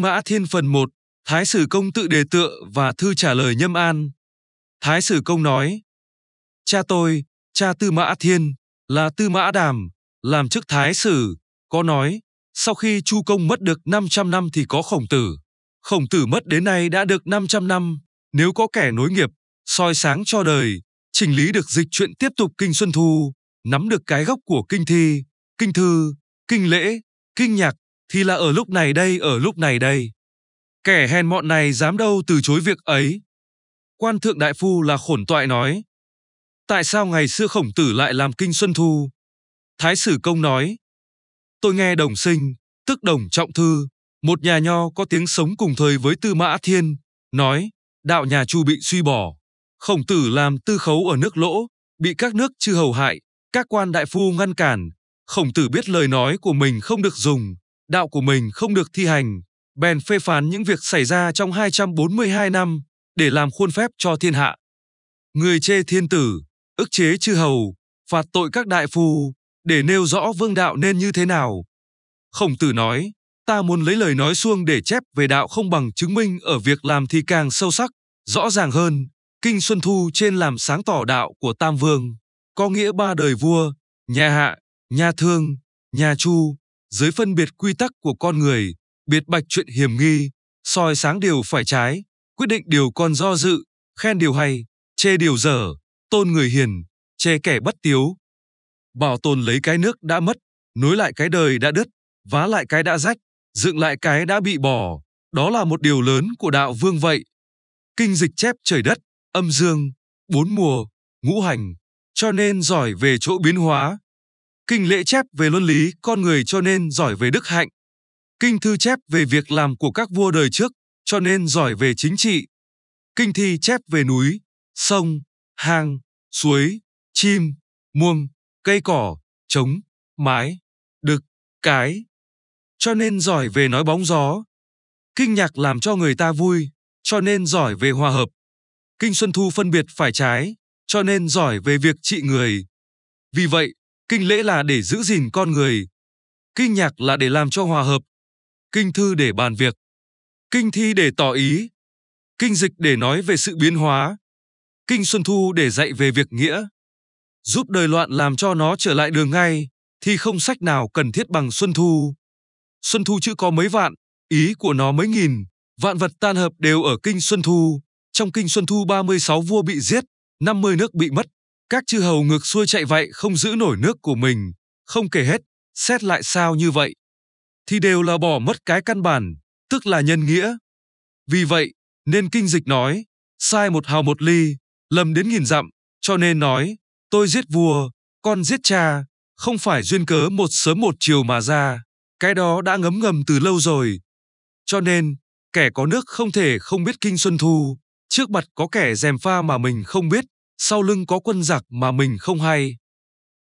Mã Thiên phần 1, Thái Sử Công tự đề tựa và thư trả lời Nhâm An. Thái Sử Công nói, Cha tôi, cha Tư Mã Thiên, là Tư Mã Đàm, làm chức Thái Sử, có nói, sau khi Chu Công mất được 500 năm thì có khổng tử. Khổng tử mất đến nay đã được 500 năm, nếu có kẻ nối nghiệp, soi sáng cho đời, chỉnh lý được dịch chuyện tiếp tục kinh Xuân Thu, nắm được cái gốc của kinh thi, kinh thư, kinh lễ, kinh nhạc, thì là ở lúc này đây ở lúc này đây kẻ hèn mọn này dám đâu từ chối việc ấy quan thượng đại phu là khổn toại nói tại sao ngày xưa khổng tử lại làm kinh xuân thu thái sử công nói tôi nghe đồng sinh tức đồng trọng thư một nhà nho có tiếng sống cùng thời với tư mã thiên nói đạo nhà chu bị suy bỏ khổng tử làm tư khấu ở nước lỗ bị các nước chư hầu hại các quan đại phu ngăn cản khổng tử biết lời nói của mình không được dùng đạo của mình không được thi hành, bèn phê phán những việc xảy ra trong 242 năm để làm khuôn phép cho thiên hạ. Người chê thiên tử, ức chế chư hầu, phạt tội các đại phu để nêu rõ vương đạo nên như thế nào. Khổng tử nói, ta muốn lấy lời nói suông để chép về đạo không bằng chứng minh ở việc làm thì càng sâu sắc, rõ ràng hơn. Kinh Xuân Thu trên làm sáng tỏ đạo của Tam Vương, có nghĩa ba đời vua, nhà Hạ, nhà Thương, nhà Chu, dưới phân biệt quy tắc của con người, biệt bạch chuyện hiểm nghi, soi sáng điều phải trái, quyết định điều còn do dự, khen điều hay, chê điều dở, tôn người hiền, chê kẻ bất tiếu. Bảo tồn lấy cái nước đã mất, nối lại cái đời đã đứt, vá lại cái đã rách, dựng lại cái đã bị bỏ, đó là một điều lớn của đạo vương vậy. Kinh dịch chép trời đất, âm dương, bốn mùa, ngũ hành, cho nên giỏi về chỗ biến hóa, Kinh lễ chép về luân lý con người cho nên giỏi về đức hạnh. Kinh thư chép về việc làm của các vua đời trước cho nên giỏi về chính trị. Kinh thi chép về núi, sông, hang, suối, chim, muông, cây cỏ, trống, mái, đực, cái. Cho nên giỏi về nói bóng gió. Kinh nhạc làm cho người ta vui, cho nên giỏi về hòa hợp. Kinh Xuân Thu phân biệt phải trái, cho nên giỏi về việc trị người. Vì vậy, kinh lễ là để giữ gìn con người, kinh nhạc là để làm cho hòa hợp, kinh thư để bàn việc, kinh thi để tỏ ý, kinh dịch để nói về sự biến hóa, kinh xuân thu để dạy về việc nghĩa. Giúp đời loạn làm cho nó trở lại đường ngay, thì không sách nào cần thiết bằng xuân thu. Xuân thu chữ có mấy vạn, ý của nó mấy nghìn, vạn vật tan hợp đều ở kinh xuân thu. Trong kinh xuân thu 36 vua bị giết, 50 nước bị mất, các chư hầu ngược xuôi chạy vậy không giữ nổi nước của mình, không kể hết, xét lại sao như vậy. Thì đều là bỏ mất cái căn bản, tức là nhân nghĩa. Vì vậy, nên kinh dịch nói, sai một hào một ly, lầm đến nghìn dặm, cho nên nói, tôi giết vua, con giết cha, không phải duyên cớ một sớm một chiều mà ra, cái đó đã ngấm ngầm từ lâu rồi. Cho nên, kẻ có nước không thể không biết kinh xuân thu, trước mặt có kẻ dèm pha mà mình không biết, sau lưng có quân giặc mà mình không hay.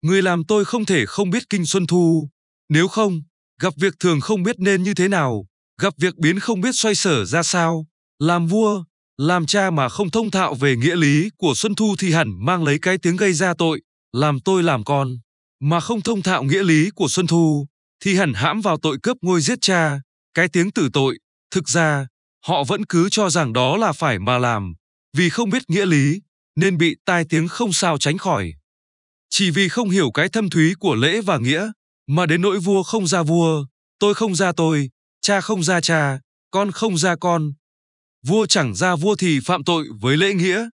Người làm tôi không thể không biết Kinh Xuân Thu, nếu không, gặp việc thường không biết nên như thế nào, gặp việc biến không biết xoay sở ra sao, làm vua, làm cha mà không thông thạo về nghĩa lý của Xuân Thu thì hẳn mang lấy cái tiếng gây ra tội, làm tôi làm con, mà không thông thạo nghĩa lý của Xuân Thu thì hẳn hãm vào tội cướp ngôi giết cha, cái tiếng tử tội, thực ra, họ vẫn cứ cho rằng đó là phải mà làm, vì không biết nghĩa lý, nên bị tai tiếng không sao tránh khỏi. Chỉ vì không hiểu cái thâm thúy của lễ và nghĩa, mà đến nỗi vua không ra vua, tôi không ra tôi, cha không ra cha, con không ra con. Vua chẳng ra vua thì phạm tội với lễ nghĩa.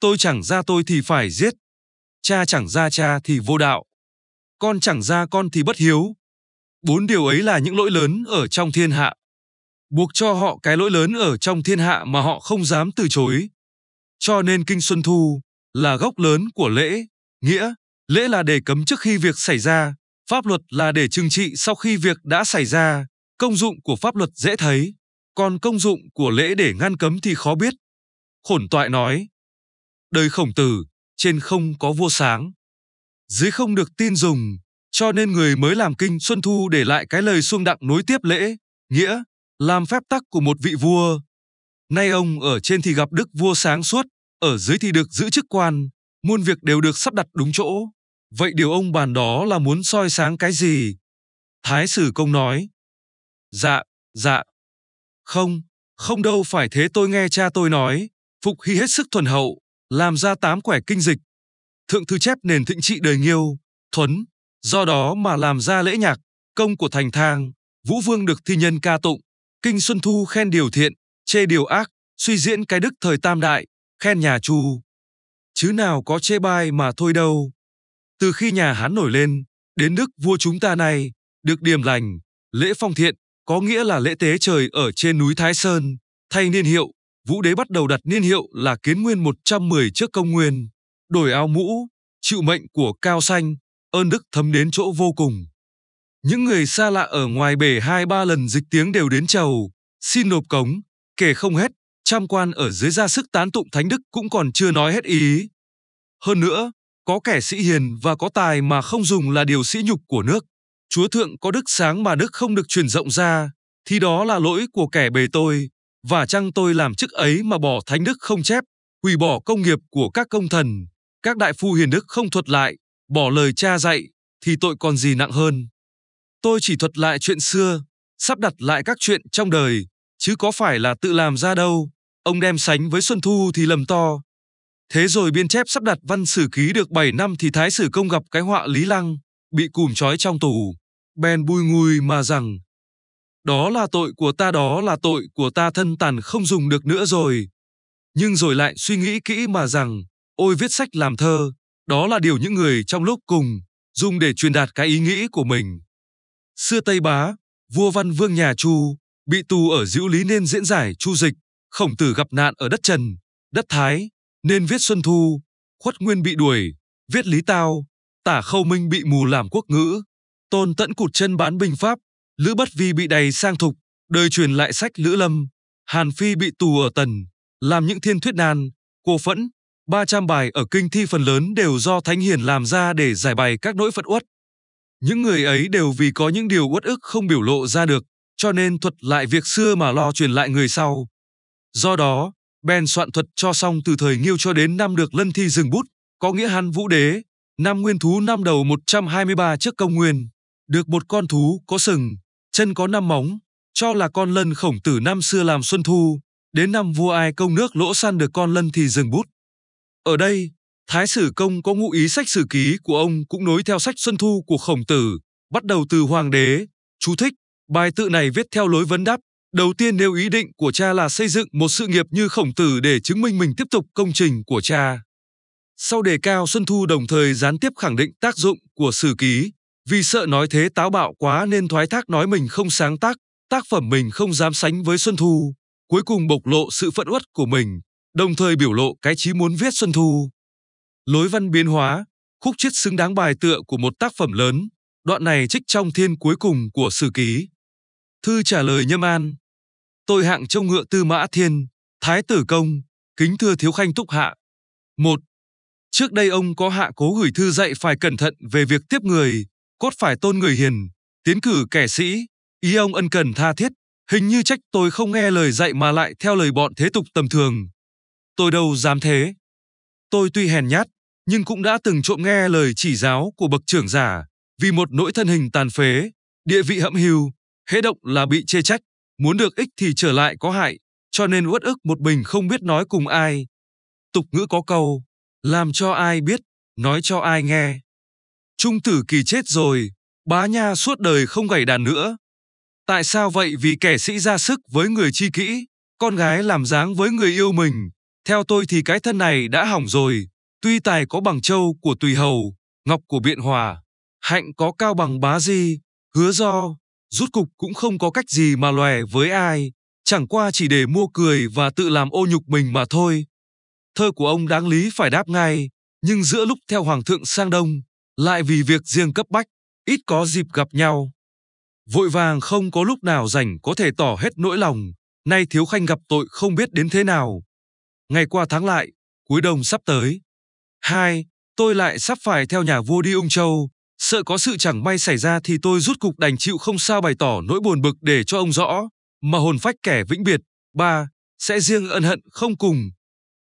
Tôi chẳng ra tôi thì phải giết. Cha chẳng ra cha thì vô đạo. Con chẳng ra con thì bất hiếu. Bốn điều ấy là những lỗi lớn ở trong thiên hạ. Buộc cho họ cái lỗi lớn ở trong thiên hạ mà họ không dám từ chối, cho nên kinh Xuân Thu là gốc lớn của lễ, nghĩa, lễ là để cấm trước khi việc xảy ra, pháp luật là để trừng trị sau khi việc đã xảy ra, công dụng của pháp luật dễ thấy, còn công dụng của lễ để ngăn cấm thì khó biết. Khổn toại nói, đời khổng tử, trên không có vua sáng, dưới không được tin dùng, cho nên người mới làm kinh Xuân Thu để lại cái lời xuông đặng nối tiếp lễ, nghĩa, làm phép tắc của một vị vua. Nay ông ở trên thì gặp đức vua sáng suốt, ở dưới thì được giữ chức quan, muôn việc đều được sắp đặt đúng chỗ. Vậy điều ông bàn đó là muốn soi sáng cái gì? Thái sử công nói. Dạ, dạ. Không, không đâu phải thế tôi nghe cha tôi nói, Phục Hy hết sức thuần hậu, làm ra tám quẻ kinh dịch. Thượng thư chép nền thịnh trị đời nghiêu, thuấn, do đó mà làm ra lễ nhạc, công của thành thang, Vũ Vương được thi nhân ca tụng, Kinh Xuân Thu khen điều thiện, chê điều ác, suy diễn cái đức thời tam đại, khen nhà Chu. Chứ nào có chê bai mà thôi đâu. Từ khi nhà Hán nổi lên, đến đức vua chúng ta này, được điềm lành, lễ phong thiện, có nghĩa là lễ tế trời ở trên núi Thái Sơn, thay niên hiệu, vũ đế bắt đầu đặt niên hiệu là kiến nguyên 110 trước công nguyên, đổi áo mũ, chịu mệnh của cao xanh, ơn đức thấm đến chỗ vô cùng. Những người xa lạ ở ngoài bể hai ba lần dịch tiếng đều đến chầu, xin nộp cống, kể không hết, trăm quan ở dưới ra sức tán tụng thánh đức cũng còn chưa nói hết ý. Hơn nữa, có kẻ sĩ hiền và có tài mà không dùng là điều sĩ nhục của nước. Chúa thượng có đức sáng mà đức không được truyền rộng ra, thì đó là lỗi của kẻ bề tôi, và chăng tôi làm chức ấy mà bỏ thánh đức không chép, hủy bỏ công nghiệp của các công thần, các đại phu hiền đức không thuật lại, bỏ lời cha dạy, thì tội còn gì nặng hơn. Tôi chỉ thuật lại chuyện xưa, sắp đặt lại các chuyện trong đời, chứ có phải là tự làm ra đâu. Ông đem sánh với Xuân Thu thì lầm to. Thế rồi biên chép sắp đặt văn sử ký được 7 năm thì Thái Sử Công gặp cái họa Lý Lăng, bị cùm trói trong tù, bèn bùi ngùi mà rằng Đó là tội của ta đó là tội của ta thân tàn không dùng được nữa rồi. Nhưng rồi lại suy nghĩ kỹ mà rằng, ôi viết sách làm thơ, đó là điều những người trong lúc cùng dùng để truyền đạt cái ý nghĩ của mình. Xưa Tây Bá, vua văn vương nhà Chu, bị tù ở Diễu Lý nên diễn giải Chu Dịch, Khổng tử gặp nạn ở đất Trần, đất Thái, nên viết Xuân Thu, Khuất Nguyên bị đuổi, viết Lý Tao, Tả Khâu Minh bị mù làm quốc ngữ, Tôn Tẫn cụt chân bán binh Pháp, Lữ Bất Vi bị đầy sang thục, đời truyền lại sách Lữ Lâm, Hàn Phi bị tù ở Tần, làm những thiên thuyết nan, cô phẫn, 300 bài ở kinh thi phần lớn đều do Thánh Hiền làm ra để giải bày các nỗi phận uất. Những người ấy đều vì có những điều uất ức không biểu lộ ra được, cho nên thuật lại việc xưa mà lo truyền lại người sau. Do đó, bèn soạn thuật cho xong từ thời Nghiêu cho đến năm được lân thi dừng bút, có nghĩa Hán Vũ Đế, năm Nguyên Thú năm đầu 123 trước công nguyên, được một con thú có sừng, chân có năm móng, cho là con lân khổng tử năm xưa làm xuân thu, đến năm vua ai công nước lỗ săn được con lân thì dừng bút. Ở đây, Thái Sử Công có ngụ ý sách sử ký của ông cũng nối theo sách Xuân Thu của Khổng Tử, bắt đầu từ Hoàng đế. Chú thích, bài tự này viết theo lối vấn đáp Đầu tiên nêu ý định của cha là xây dựng một sự nghiệp như khổng tử để chứng minh mình tiếp tục công trình của cha. Sau đề cao Xuân Thu đồng thời gián tiếp khẳng định tác dụng của sử ký, vì sợ nói thế táo bạo quá nên thoái thác nói mình không sáng tác, tác phẩm mình không dám sánh với Xuân Thu, cuối cùng bộc lộ sự phẫn uất của mình, đồng thời biểu lộ cái chí muốn viết Xuân Thu. Lối văn biến hóa, khúc chiết xứng đáng bài tựa của một tác phẩm lớn, đoạn này trích trong thiên cuối cùng của sử ký. Thư trả lời Nhâm An Tôi hạng châu ngựa Tư Mã Thiên, Thái tử công, kính thưa thiếu khanh túc hạ. Một, Trước đây ông có hạ cố gửi thư dạy phải cẩn thận về việc tiếp người, cốt phải tôn người hiền, tiến cử kẻ sĩ, ý ông ân cần tha thiết, hình như trách tôi không nghe lời dạy mà lại theo lời bọn thế tục tầm thường. Tôi đâu dám thế. Tôi tuy hèn nhát, nhưng cũng đã từng trộm nghe lời chỉ giáo của bậc trưởng giả, vì một nỗi thân hình tàn phế, địa vị hẫm hưu, hễ động là bị chê trách. Muốn được ích thì trở lại có hại, cho nên uất ức một mình không biết nói cùng ai. Tục ngữ có câu, làm cho ai biết, nói cho ai nghe. Trung tử kỳ chết rồi, bá nha suốt đời không gảy đàn nữa. Tại sao vậy vì kẻ sĩ ra sức với người chi kỹ, con gái làm dáng với người yêu mình. Theo tôi thì cái thân này đã hỏng rồi, tuy tài có bằng châu của Tùy Hầu, ngọc của Biện Hòa, hạnh có cao bằng bá di, hứa do, rút cục cũng không có cách gì mà lòe với ai, chẳng qua chỉ để mua cười và tự làm ô nhục mình mà thôi. Thơ của ông đáng lý phải đáp ngay, nhưng giữa lúc theo Hoàng thượng sang đông, lại vì việc riêng cấp bách, ít có dịp gặp nhau. Vội vàng không có lúc nào rảnh có thể tỏ hết nỗi lòng, nay Thiếu Khanh gặp tội không biết đến thế nào. Ngày qua tháng lại, cuối đông sắp tới. Hai, tôi lại sắp phải theo nhà vua đi Ung Châu, Sợ có sự chẳng may xảy ra thì tôi rút cục đành chịu không sao bày tỏ nỗi buồn bực để cho ông rõ, mà hồn phách kẻ vĩnh biệt, ba, sẽ riêng ân hận không cùng.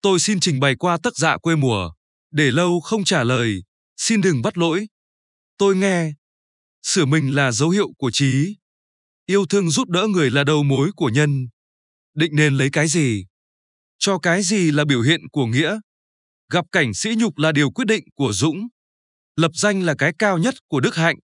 Tôi xin trình bày qua tất dạ quê mùa, để lâu không trả lời, xin đừng bắt lỗi. Tôi nghe, sửa mình là dấu hiệu của trí. Yêu thương giúp đỡ người là đầu mối của nhân. Định nên lấy cái gì? Cho cái gì là biểu hiện của nghĩa? Gặp cảnh sĩ nhục là điều quyết định của Dũng lập danh là cái cao nhất của đức hạnh.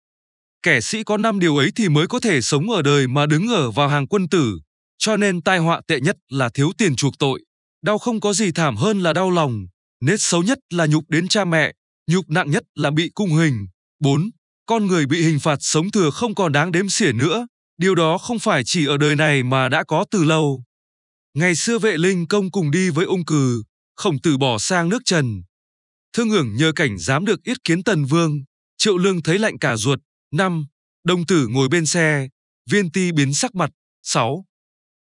Kẻ sĩ có năm điều ấy thì mới có thể sống ở đời mà đứng ở vào hàng quân tử, cho nên tai họa tệ nhất là thiếu tiền chuộc tội. Đau không có gì thảm hơn là đau lòng, nết xấu nhất là nhục đến cha mẹ, nhục nặng nhất là bị cung hình. 4. Con người bị hình phạt sống thừa không còn đáng đếm xỉa nữa, điều đó không phải chỉ ở đời này mà đã có từ lâu. Ngày xưa vệ linh công cùng đi với ung Cừ, khổng tử bỏ sang nước Trần, Thương hưởng nhờ cảnh dám được yết kiến tần vương, triệu lương thấy lạnh cả ruột. năm Đồng tử ngồi bên xe, viên ti biến sắc mặt. sáu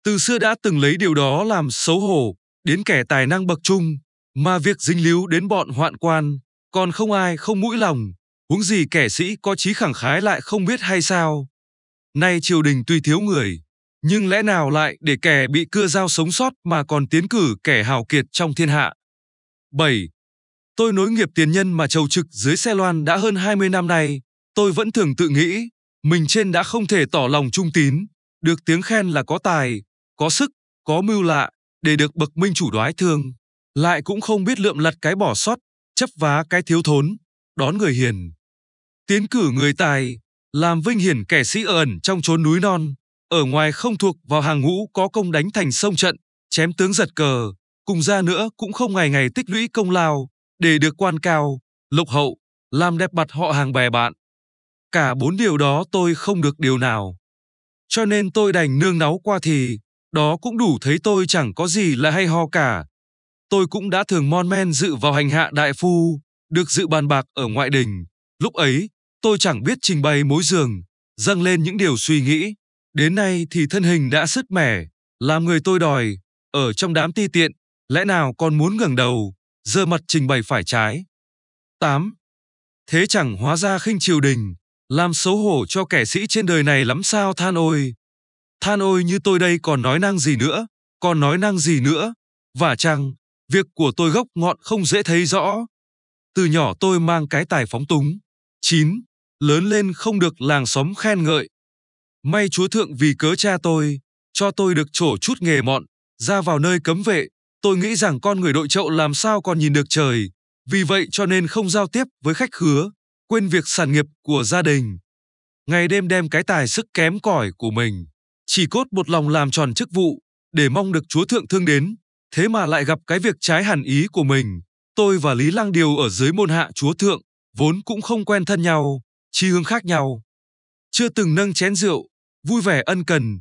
Từ xưa đã từng lấy điều đó làm xấu hổ, đến kẻ tài năng bậc trung, mà việc dính líu đến bọn hoạn quan, còn không ai không mũi lòng, huống gì kẻ sĩ có trí khẳng khái lại không biết hay sao. Nay triều đình tuy thiếu người, nhưng lẽ nào lại để kẻ bị cưa dao sống sót mà còn tiến cử kẻ hào kiệt trong thiên hạ. 7. Tôi nối nghiệp tiền nhân mà trầu trực dưới xe loan đã hơn 20 năm nay, tôi vẫn thường tự nghĩ, mình trên đã không thể tỏ lòng trung tín, được tiếng khen là có tài, có sức, có mưu lạ, để được bậc minh chủ đoái thương, lại cũng không biết lượm lặt cái bỏ sót, chấp vá cái thiếu thốn, đón người hiền. Tiến cử người tài, làm vinh hiển kẻ sĩ ẩn trong chốn núi non, ở ngoài không thuộc vào hàng ngũ có công đánh thành sông trận, chém tướng giật cờ, cùng ra nữa cũng không ngày ngày tích lũy công lao, để được quan cao, lục hậu, làm đẹp mặt họ hàng bè bạn. Cả bốn điều đó tôi không được điều nào. Cho nên tôi đành nương náu qua thì, đó cũng đủ thấy tôi chẳng có gì là hay ho cả. Tôi cũng đã thường mon men dự vào hành hạ đại phu, được dự bàn bạc ở ngoại đình. Lúc ấy, tôi chẳng biết trình bày mối giường, dâng lên những điều suy nghĩ. Đến nay thì thân hình đã sứt mẻ, làm người tôi đòi, ở trong đám ti tiện, lẽ nào còn muốn ngẩng đầu giơ mặt trình bày phải trái. 8. Thế chẳng hóa ra khinh triều đình, làm xấu hổ cho kẻ sĩ trên đời này lắm sao than ôi. Than ôi như tôi đây còn nói năng gì nữa, còn nói năng gì nữa, và chăng, việc của tôi gốc ngọn không dễ thấy rõ. Từ nhỏ tôi mang cái tài phóng túng. 9. Lớn lên không được làng xóm khen ngợi. May chúa thượng vì cớ cha tôi, cho tôi được trổ chút nghề mọn, ra vào nơi cấm vệ, Tôi nghĩ rằng con người đội chậu làm sao còn nhìn được trời, vì vậy cho nên không giao tiếp với khách khứa, quên việc sản nghiệp của gia đình. Ngày đêm đem cái tài sức kém cỏi của mình, chỉ cốt một lòng làm tròn chức vụ, để mong được Chúa Thượng thương đến, thế mà lại gặp cái việc trái hẳn ý của mình. Tôi và Lý Lang Điều ở dưới môn hạ Chúa Thượng, vốn cũng không quen thân nhau, chi hướng khác nhau. Chưa từng nâng chén rượu, vui vẻ ân cần.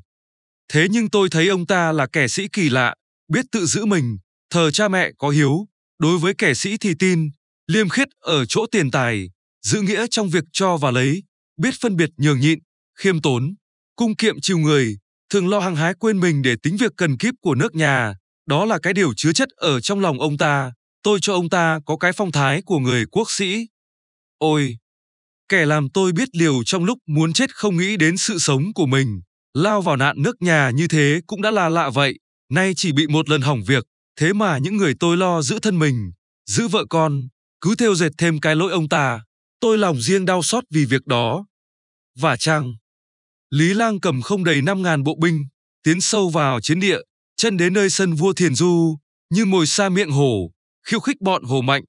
Thế nhưng tôi thấy ông ta là kẻ sĩ kỳ lạ, biết tự giữ mình, thờ cha mẹ có hiếu, đối với kẻ sĩ thì tin, liêm khiết ở chỗ tiền tài, giữ nghĩa trong việc cho và lấy, biết phân biệt nhường nhịn, khiêm tốn, cung kiệm chiều người, thường lo hàng hái quên mình để tính việc cần kíp của nước nhà, đó là cái điều chứa chất ở trong lòng ông ta, tôi cho ông ta có cái phong thái của người quốc sĩ. Ôi, kẻ làm tôi biết liều trong lúc muốn chết không nghĩ đến sự sống của mình, lao vào nạn nước nhà như thế cũng đã là lạ vậy. Nay chỉ bị một lần hỏng việc, thế mà những người tôi lo giữ thân mình, giữ vợ con, cứ theo dệt thêm cái lỗi ông ta. Tôi lòng riêng đau xót vì việc đó. Và chăng, Lý Lang cầm không đầy 5.000 bộ binh, tiến sâu vào chiến địa, chân đến nơi sân vua Thiền Du, như mồi xa miệng hổ, khiêu khích bọn hổ mạnh.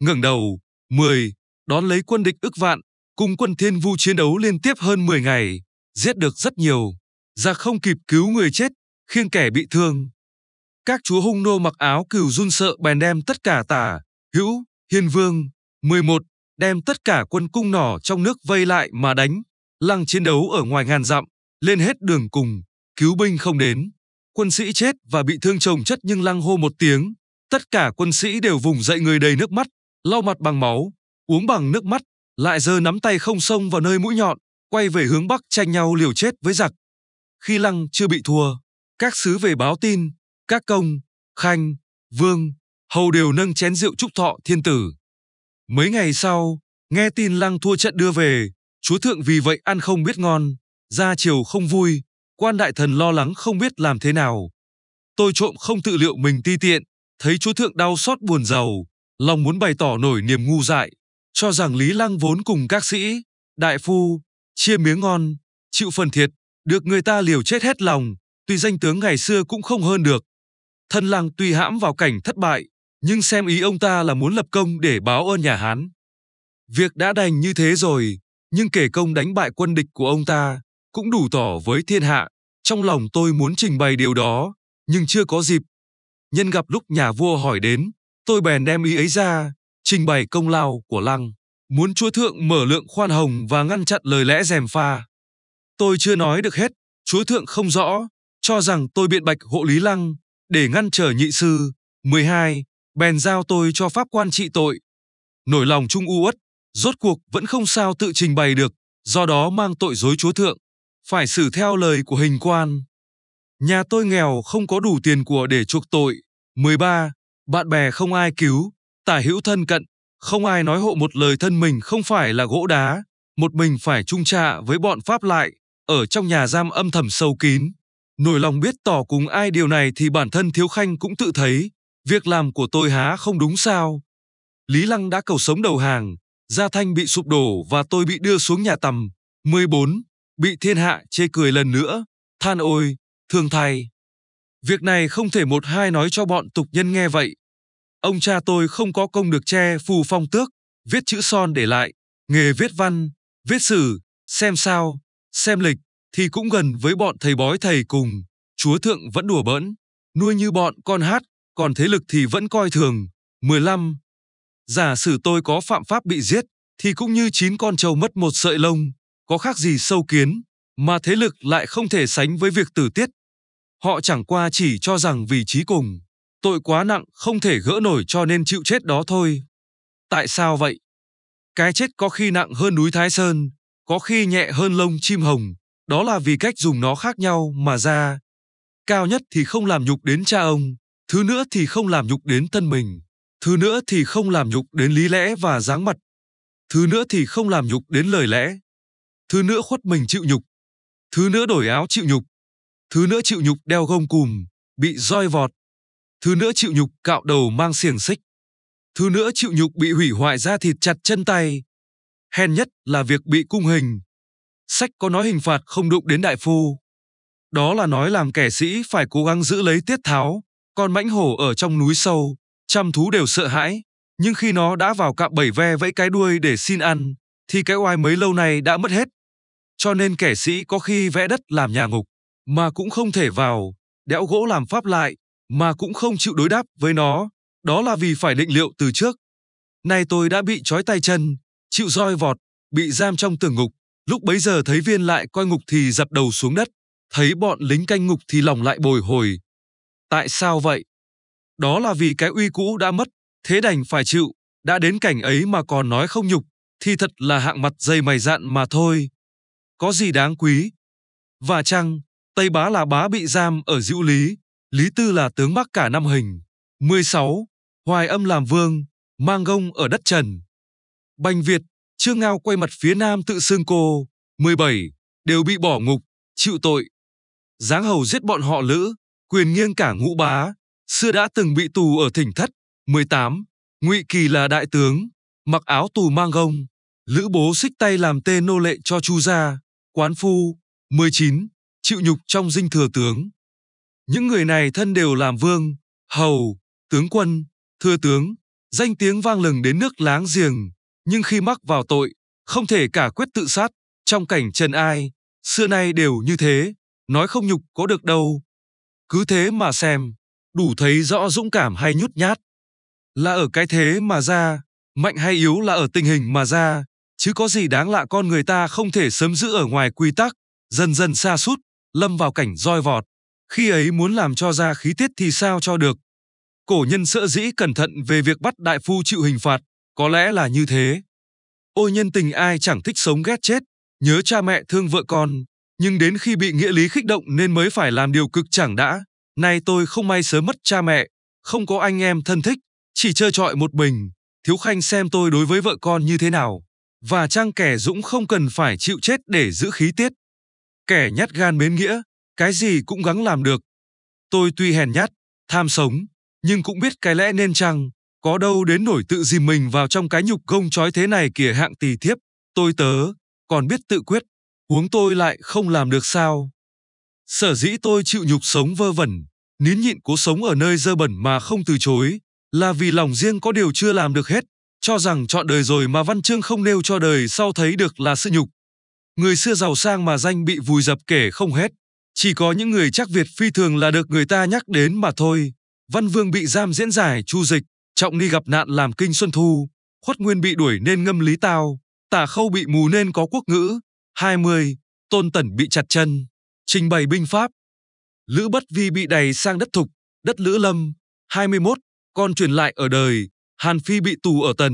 Ngẩng đầu, 10, đón lấy quân địch ức vạn, cùng quân Thiên Vu chiến đấu liên tiếp hơn 10 ngày, giết được rất nhiều, ra không kịp cứu người chết khiêng kẻ bị thương. Các chúa hung nô mặc áo cừu run sợ bèn đem tất cả tả, hữu, hiền vương, 11, đem tất cả quân cung nỏ trong nước vây lại mà đánh, lăng chiến đấu ở ngoài ngàn dặm, lên hết đường cùng, cứu binh không đến. Quân sĩ chết và bị thương chồng chất nhưng lăng hô một tiếng, tất cả quân sĩ đều vùng dậy người đầy nước mắt, lau mặt bằng máu, uống bằng nước mắt, lại giơ nắm tay không sông vào nơi mũi nhọn, quay về hướng bắc tranh nhau liều chết với giặc. Khi lăng chưa bị thua, các sứ về báo tin, các công, khanh, vương, hầu đều nâng chén rượu chúc thọ thiên tử. Mấy ngày sau, nghe tin lăng thua trận đưa về, chúa thượng vì vậy ăn không biết ngon, ra chiều không vui, quan đại thần lo lắng không biết làm thế nào. Tôi trộm không tự liệu mình ti tiện, thấy chúa thượng đau xót buồn giàu, lòng muốn bày tỏ nổi niềm ngu dại, cho rằng Lý Lăng vốn cùng các sĩ, đại phu, chia miếng ngon, chịu phần thiệt, được người ta liều chết hết lòng, tuy danh tướng ngày xưa cũng không hơn được. Thân Lang tuy hãm vào cảnh thất bại, nhưng xem ý ông ta là muốn lập công để báo ơn nhà Hán. Việc đã đành như thế rồi, nhưng kể công đánh bại quân địch của ông ta cũng đủ tỏ với thiên hạ, trong lòng tôi muốn trình bày điều đó, nhưng chưa có dịp. Nhân gặp lúc nhà vua hỏi đến, tôi bèn đem ý ấy ra, trình bày công lao của Lăng, muốn chúa thượng mở lượng khoan hồng và ngăn chặn lời lẽ dèm pha. Tôi chưa nói được hết, chúa thượng không rõ, cho rằng tôi biện bạch hộ Lý Lăng để ngăn trở nhị sư. 12. Bèn giao tôi cho pháp quan trị tội. Nổi lòng Trung U uất, rốt cuộc vẫn không sao tự trình bày được, do đó mang tội dối chúa thượng, phải xử theo lời của hình quan. Nhà tôi nghèo không có đủ tiền của để chuộc tội. 13. Bạn bè không ai cứu, tả hữu thân cận, không ai nói hộ một lời thân mình không phải là gỗ đá, một mình phải chung trạ với bọn Pháp lại, ở trong nhà giam âm thầm sâu kín nổi lòng biết tỏ cùng ai điều này thì bản thân Thiếu Khanh cũng tự thấy, việc làm của tôi há không đúng sao. Lý Lăng đã cầu sống đầu hàng, Gia Thanh bị sụp đổ và tôi bị đưa xuống nhà tầm. 14. Bị thiên hạ chê cười lần nữa. Than ôi, thương thay. Việc này không thể một hai nói cho bọn tục nhân nghe vậy. Ông cha tôi không có công được che phù phong tước, viết chữ son để lại, nghề viết văn, viết sử, xem sao, xem lịch, thì cũng gần với bọn thầy bói thầy cùng, chúa thượng vẫn đùa bỡn, nuôi như bọn con hát, còn thế lực thì vẫn coi thường. 15. Giả sử tôi có phạm pháp bị giết, thì cũng như chín con trâu mất một sợi lông, có khác gì sâu kiến, mà thế lực lại không thể sánh với việc tử tiết. Họ chẳng qua chỉ cho rằng vì trí cùng, tội quá nặng không thể gỡ nổi cho nên chịu chết đó thôi. Tại sao vậy? Cái chết có khi nặng hơn núi Thái Sơn, có khi nhẹ hơn lông chim hồng, đó là vì cách dùng nó khác nhau mà ra. Cao nhất thì không làm nhục đến cha ông, thứ nữa thì không làm nhục đến thân mình, thứ nữa thì không làm nhục đến lý lẽ và dáng mặt, thứ nữa thì không làm nhục đến lời lẽ, thứ nữa khuất mình chịu nhục, thứ nữa đổi áo chịu nhục, thứ nữa chịu nhục đeo gông cùm, bị roi vọt, thứ nữa chịu nhục cạo đầu mang xiềng xích, thứ nữa chịu nhục bị hủy hoại da thịt chặt chân tay. Hèn nhất là việc bị cung hình, sách có nói hình phạt không đụng đến đại phu. Đó là nói làm kẻ sĩ phải cố gắng giữ lấy tiết tháo, con mãnh hổ ở trong núi sâu, trăm thú đều sợ hãi, nhưng khi nó đã vào cạm bẫy ve vẫy cái đuôi để xin ăn, thì cái oai mấy lâu nay đã mất hết. Cho nên kẻ sĩ có khi vẽ đất làm nhà ngục, mà cũng không thể vào, đẽo gỗ làm pháp lại, mà cũng không chịu đối đáp với nó, đó là vì phải định liệu từ trước. Nay tôi đã bị trói tay chân, chịu roi vọt, bị giam trong tường ngục, Lúc bấy giờ thấy viên lại coi ngục thì dập đầu xuống đất, thấy bọn lính canh ngục thì lòng lại bồi hồi. Tại sao vậy? Đó là vì cái uy cũ đã mất, thế đành phải chịu, đã đến cảnh ấy mà còn nói không nhục, thì thật là hạng mặt dây mày dạn mà thôi. Có gì đáng quý? Và chăng, Tây Bá là bá bị giam ở diễu lý, Lý Tư là tướng Bắc cả năm hình. 16. Hoài âm làm vương, mang gông ở đất trần. Bành Việt Trương Ngao quay mặt phía nam tự xưng cô, 17, đều bị bỏ ngục, chịu tội. Giáng hầu giết bọn họ lữ, quyền nghiêng cả ngũ bá, xưa đã từng bị tù ở thỉnh thất, 18, ngụy kỳ là đại tướng, mặc áo tù mang gông, lữ bố xích tay làm tê nô lệ cho chu gia, quán phu, 19, chịu nhục trong dinh thừa tướng. Những người này thân đều làm vương, hầu, tướng quân, thừa tướng, danh tiếng vang lừng đến nước láng giềng, nhưng khi mắc vào tội, không thể cả quyết tự sát, trong cảnh trần ai, xưa nay đều như thế, nói không nhục có được đâu. Cứ thế mà xem, đủ thấy rõ dũng cảm hay nhút nhát. Là ở cái thế mà ra, mạnh hay yếu là ở tình hình mà ra, chứ có gì đáng lạ con người ta không thể sớm giữ ở ngoài quy tắc, dần dần xa sút lâm vào cảnh roi vọt. Khi ấy muốn làm cho ra khí tiết thì sao cho được. Cổ nhân sợ dĩ cẩn thận về việc bắt đại phu chịu hình phạt, có lẽ là như thế. Ôi nhân tình ai chẳng thích sống ghét chết, nhớ cha mẹ thương vợ con, nhưng đến khi bị nghĩa lý khích động nên mới phải làm điều cực chẳng đã. Nay tôi không may sớm mất cha mẹ, không có anh em thân thích, chỉ chơi trọi một mình. Thiếu Khanh xem tôi đối với vợ con như thế nào. Và trang kẻ dũng không cần phải chịu chết để giữ khí tiết. Kẻ nhát gan mến nghĩa, cái gì cũng gắng làm được. Tôi tuy hèn nhát, tham sống, nhưng cũng biết cái lẽ nên chăng. Có đâu đến nổi tự dìm mình vào trong cái nhục gông trói thế này kìa hạng tỳ thiếp, tôi tớ, còn biết tự quyết, huống tôi lại không làm được sao. Sở dĩ tôi chịu nhục sống vơ vẩn, nín nhịn cố sống ở nơi dơ bẩn mà không từ chối, là vì lòng riêng có điều chưa làm được hết, cho rằng chọn đời rồi mà văn chương không nêu cho đời sau thấy được là sự nhục. Người xưa giàu sang mà danh bị vùi dập kể không hết, chỉ có những người chắc Việt phi thường là được người ta nhắc đến mà thôi. Văn Vương bị giam diễn giải chu dịch, Trọng nghi gặp nạn làm kinh Xuân Thu, Khuất Nguyên bị đuổi nên ngâm lý tao, Tả Khâu bị mù nên có quốc ngữ, 20, Tôn Tẩn bị chặt chân, trình bày binh pháp. Lữ Bất Vi bị đày sang đất Thục, đất Lữ Lâm, 21, con truyền lại ở đời, Hàn Phi bị tù ở Tần,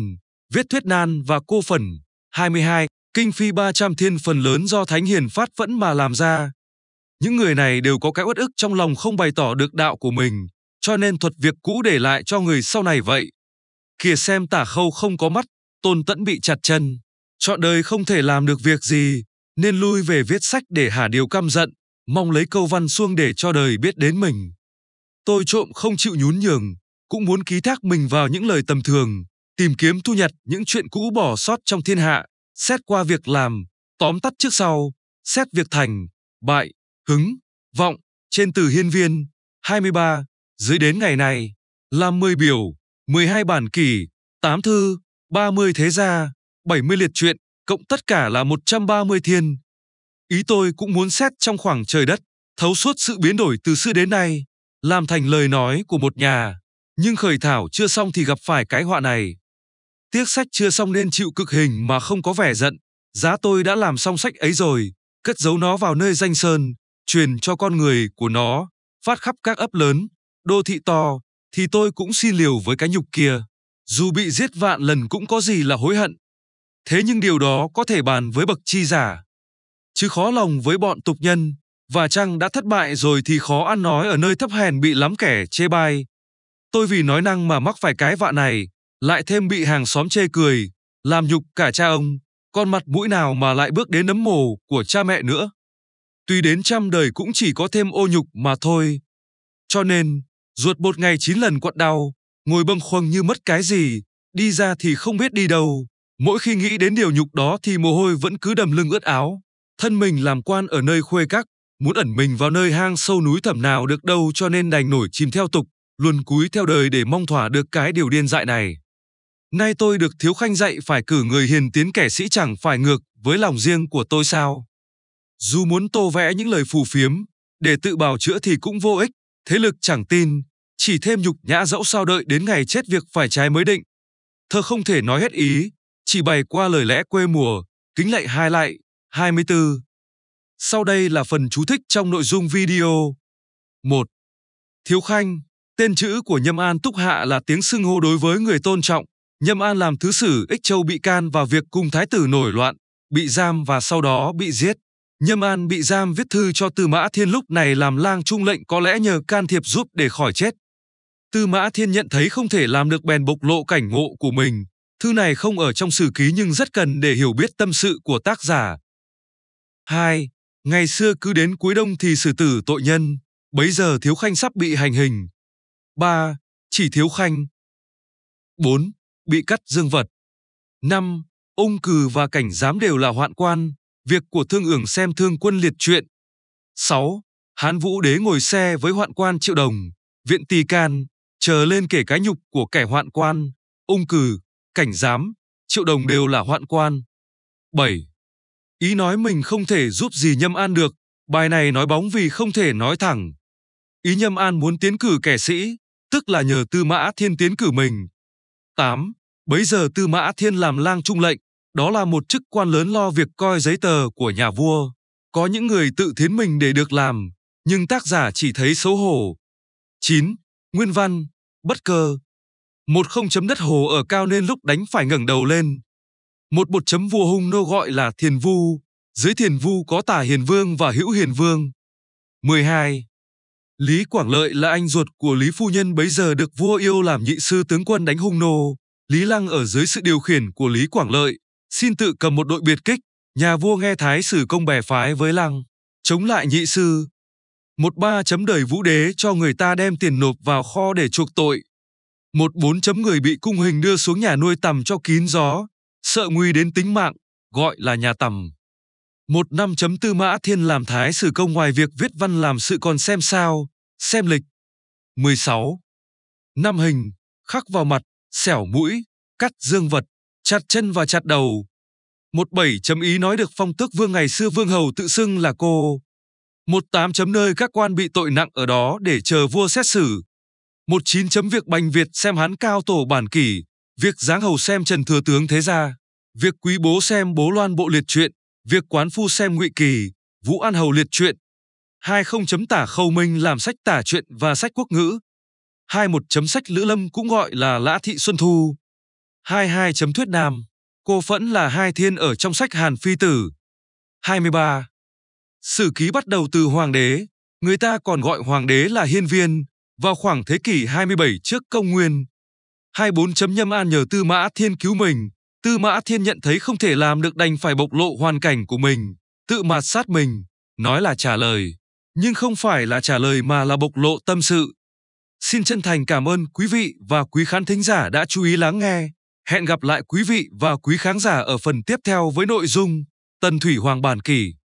viết thuyết nan và cô phần, 22, kinh phi 300 thiên phần lớn do Thánh Hiền phát vẫn mà làm ra. Những người này đều có cái uất ức trong lòng không bày tỏ được đạo của mình, cho nên thuật việc cũ để lại cho người sau này vậy. Kìa xem tả khâu không có mắt, tôn tẫn bị chặt chân. Chọn đời không thể làm được việc gì, nên lui về viết sách để hả điều căm giận, mong lấy câu văn xuông để cho đời biết đến mình. Tôi trộm không chịu nhún nhường, cũng muốn ký thác mình vào những lời tầm thường, tìm kiếm thu nhặt những chuyện cũ bỏ sót trong thiên hạ, xét qua việc làm, tóm tắt trước sau, xét việc thành, bại, hứng, vọng, trên từ hiên viên, 23. Dưới đến ngày này, là 10 biểu, 12 bản kỷ, 8 thư, 30 thế gia, 70 liệt truyện, cộng tất cả là 130 thiên. Ý tôi cũng muốn xét trong khoảng trời đất, thấu suốt sự biến đổi từ xưa đến nay, làm thành lời nói của một nhà. Nhưng khởi thảo chưa xong thì gặp phải cái họa này. Tiếc sách chưa xong nên chịu cực hình mà không có vẻ giận. Giá tôi đã làm xong sách ấy rồi, cất giấu nó vào nơi danh sơn, truyền cho con người của nó, phát khắp các ấp lớn, đô thị to, thì tôi cũng xin liều với cái nhục kia. Dù bị giết vạn lần cũng có gì là hối hận. Thế nhưng điều đó có thể bàn với bậc chi giả. Chứ khó lòng với bọn tục nhân, và chăng đã thất bại rồi thì khó ăn nói ở nơi thấp hèn bị lắm kẻ chê bai. Tôi vì nói năng mà mắc phải cái vạ này, lại thêm bị hàng xóm chê cười, làm nhục cả cha ông, con mặt mũi nào mà lại bước đến nấm mồ của cha mẹ nữa. Tuy đến trăm đời cũng chỉ có thêm ô nhục mà thôi. Cho nên, Ruột một ngày chín lần quặn đau, ngồi bâng khuâng như mất cái gì, đi ra thì không biết đi đâu. Mỗi khi nghĩ đến điều nhục đó thì mồ hôi vẫn cứ đầm lưng ướt áo. Thân mình làm quan ở nơi khuê các, muốn ẩn mình vào nơi hang sâu núi thẳm nào được đâu cho nên đành nổi chìm theo tục, luôn cúi theo đời để mong thỏa được cái điều điên dại này. Nay tôi được thiếu khanh dạy phải cử người hiền tiến kẻ sĩ chẳng phải ngược với lòng riêng của tôi sao. Dù muốn tô vẽ những lời phù phiếm, để tự bào chữa thì cũng vô ích, Thế lực chẳng tin, chỉ thêm nhục nhã dẫu sao đợi đến ngày chết việc phải trái mới định. Thơ không thể nói hết ý, chỉ bày qua lời lẽ quê mùa, kính lạy hai lại, 24. Sau đây là phần chú thích trong nội dung video. 1. Thiếu Khanh, tên chữ của Nhâm An Túc Hạ là tiếng xưng hô đối với người tôn trọng. Nhâm An làm thứ sử ích châu bị can vào việc cùng thái tử nổi loạn, bị giam và sau đó bị giết. Nhâm An bị giam viết thư cho Tư Mã Thiên lúc này làm lang trung lệnh có lẽ nhờ can thiệp giúp để khỏi chết. Tư Mã Thiên nhận thấy không thể làm được bèn bộc lộ cảnh ngộ của mình. Thư này không ở trong sử ký nhưng rất cần để hiểu biết tâm sự của tác giả. 2. Ngày xưa cứ đến cuối đông thì xử tử tội nhân, bấy giờ Thiếu Khanh sắp bị hành hình. 3. Chỉ Thiếu Khanh. 4. Bị cắt dương vật. 5. ung Cừ và Cảnh Giám đều là hoạn quan, Việc của Thương Ưởng xem Thương Quân liệt truyện. 6. Hán Vũ Đế ngồi xe với hoạn quan Triệu Đồng, Viện Tỳ Can, chờ lên kể cái nhục của kẻ hoạn quan, ung cử, cảnh giám, Triệu Đồng đều là hoạn quan. 7. Ý nói mình không thể giúp gì Nhâm An được, bài này nói bóng vì không thể nói thẳng. Ý Nhâm An muốn tiến cử kẻ sĩ, tức là nhờ Tư Mã Thiên tiến cử mình. 8. Bấy giờ Tư Mã Thiên làm lang trung lệnh, đó là một chức quan lớn lo việc coi giấy tờ của nhà vua. Có những người tự thiến mình để được làm, nhưng tác giả chỉ thấy xấu hổ. 9. Nguyên văn, bất cơ. Một không chấm đất hồ ở cao nên lúc đánh phải ngẩng đầu lên. Một bột chấm vua hung nô gọi là thiền vu, dưới thiền vu có tả hiền vương và hữu hiền vương. 12. Lý Quảng Lợi là anh ruột của Lý Phu Nhân bấy giờ được vua yêu làm nhị sư tướng quân đánh hung nô. Lý Lăng ở dưới sự điều khiển của Lý Quảng Lợi, xin tự cầm một đội biệt kích, nhà vua nghe thái sử công bè phái với lăng, chống lại nhị sư. Một ba chấm đời vũ đế cho người ta đem tiền nộp vào kho để chuộc tội. Một bốn chấm người bị cung hình đưa xuống nhà nuôi tầm cho kín gió, sợ nguy đến tính mạng, gọi là nhà tầm. Một năm chấm tư mã thiên làm thái sử công ngoài việc viết văn làm sự còn xem sao, xem lịch. 16. Năm hình, khắc vào mặt, xẻo mũi, cắt dương vật, chặt chân và chặt đầu. Một bảy chấm ý nói được phong tước vương ngày xưa vương hầu tự xưng là cô. Một tám chấm nơi các quan bị tội nặng ở đó để chờ vua xét xử. Một chín chấm việc bành Việt xem hắn cao tổ bản kỷ, việc giáng hầu xem trần thừa tướng thế gia, việc quý bố xem bố loan bộ liệt truyện, việc quán phu xem ngụy kỳ, vũ an hầu liệt truyện. hai không chấm tả khâu minh làm sách tả truyện và sách quốc ngữ. hai một chấm sách lữ lâm cũng gọi là lã thị xuân thu. 22. Thuyết Nam Cô Phẫn là hai thiên ở trong sách Hàn Phi Tử 23. Sử ký bắt đầu từ hoàng đế, người ta còn gọi hoàng đế là hiên viên, vào khoảng thế kỷ 27 trước công nguyên. 24. Nhâm An nhờ Tư Mã Thiên cứu mình, Tư Mã Thiên nhận thấy không thể làm được đành phải bộc lộ hoàn cảnh của mình, tự mạt sát mình, nói là trả lời, nhưng không phải là trả lời mà là bộc lộ tâm sự. Xin chân thành cảm ơn quý vị và quý khán thính giả đã chú ý lắng nghe. Hẹn gặp lại quý vị và quý khán giả ở phần tiếp theo với nội dung Tần Thủy Hoàng Bản Kỳ.